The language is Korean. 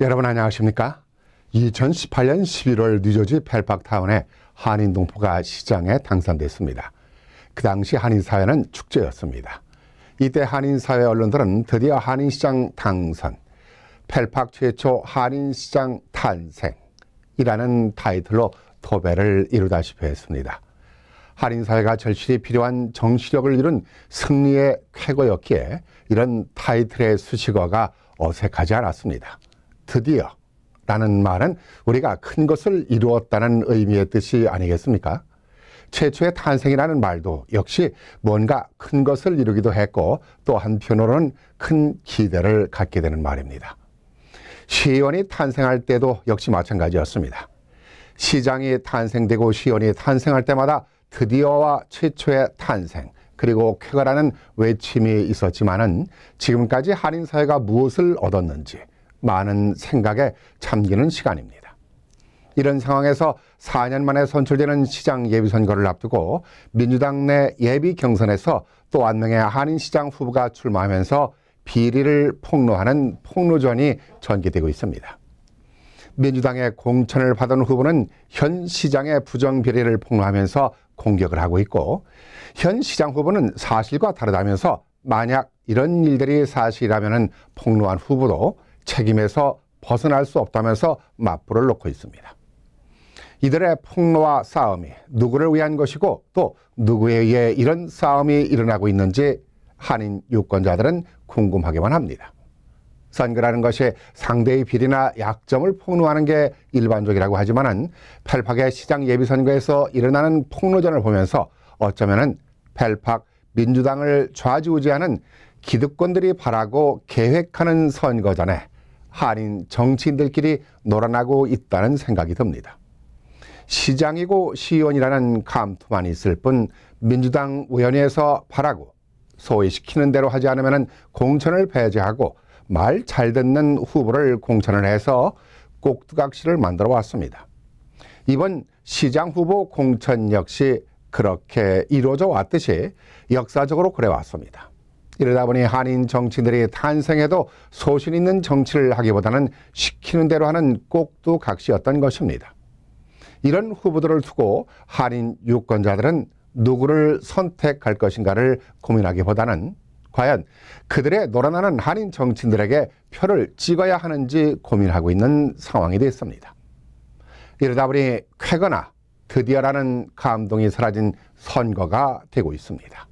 여러분 안녕하십니까? 2018년 11월 뉴저지 펠팍타운에 한인 동포가 시장에 당선됐습니다. 그 당시 한인 사회는 축제였습니다. 이때 한인 사회 언론들은 드디어 한인 시장 당선, 펠팍 최초 한인 시장 탄생이라는 타이틀로 토배를 이루다시피 했습니다. 한인 사회가 절실히 필요한 정치력을 이룬 승리의 쾌거였기에 이런 타이틀의 수식어가 어색하지 않았습니다. 드디어 라는 말은 우리가 큰 것을 이루었다는 의미의 뜻이 아니겠습니까? 최초의 탄생이라는 말도 역시 뭔가 큰 것을 이루기도 했고 또 한편으로는 큰 기대를 갖게 되는 말입니다. 시원이 탄생할 때도 역시 마찬가지였습니다. 시장이 탄생되고 시원이 탄생할 때마다 드디어와 최초의 탄생 그리고 쾌거라는 외침이 있었지만은 지금까지 한인 사회가 무엇을 얻었는지 많은 생각에 잠기는 시간입니다. 이런 상황에서 4년 만에 선출되는 시장 예비선거를 앞두고 민주당 내 예비 경선에서 또 한 명의 한인시장 후보가 출마하면서 비리를 폭로하는 폭로전이 전개되고 있습니다. 민주당의 공천을 받은 후보는 현 시장의 부정 비리를 폭로하면서 공격을 하고 있고 현 시장 후보는 사실과 다르다면서 만약 이런 일들이 사실이라면 폭로한 후보도 책임에서 벗어날 수 없다면서 맞불을 놓고 있습니다. 이들의 폭로와 싸움이 누구를 위한 것이고 또 누구에 의해 이런 싸움이 일어나고 있는지 한인 유권자들은 궁금하기만 합니다. 선거라는 것이 상대의 비리나 약점을 폭로하는 게 일반적이라고 하지만은 펠팍의 시장 예비선거에서 일어나는 폭로전을 보면서 어쩌면은 펠팍 민주당을 좌지우지하는 기득권들이 바라고 계획하는 선거전에 한인 정치인들끼리 놀아나고 있다는 생각이 듭니다. 시장이고 시의원이라는 감투만 있을 뿐 민주당 의원에서 바라고 소외시키는 대로 하지 않으면 공천을 배제하고 말 잘 듣는 후보를 공천을 해서 꼭두각시를 만들어 왔습니다. 이번 시장 후보 공천 역시 그렇게 이루어져 왔듯이 역사적으로 그래 왔습니다. 이러다 보니 한인 정치인들이 탄생해도 소신 있는 정치를 하기보다는 시키는 대로 하는 꼭두각시였던 것입니다. 이런 후보들을 두고 한인 유권자들은 누구를 선택할 것인가를 고민하기보다는 과연 그들의 노란하는 한인 정치인들에게 표를 찍어야 하는지 고민하고 있는 상황이 되 됐습니다. 이러다 보니 쾌거나 드디어라는 감동이 사라진 선거가 되고 있습니다.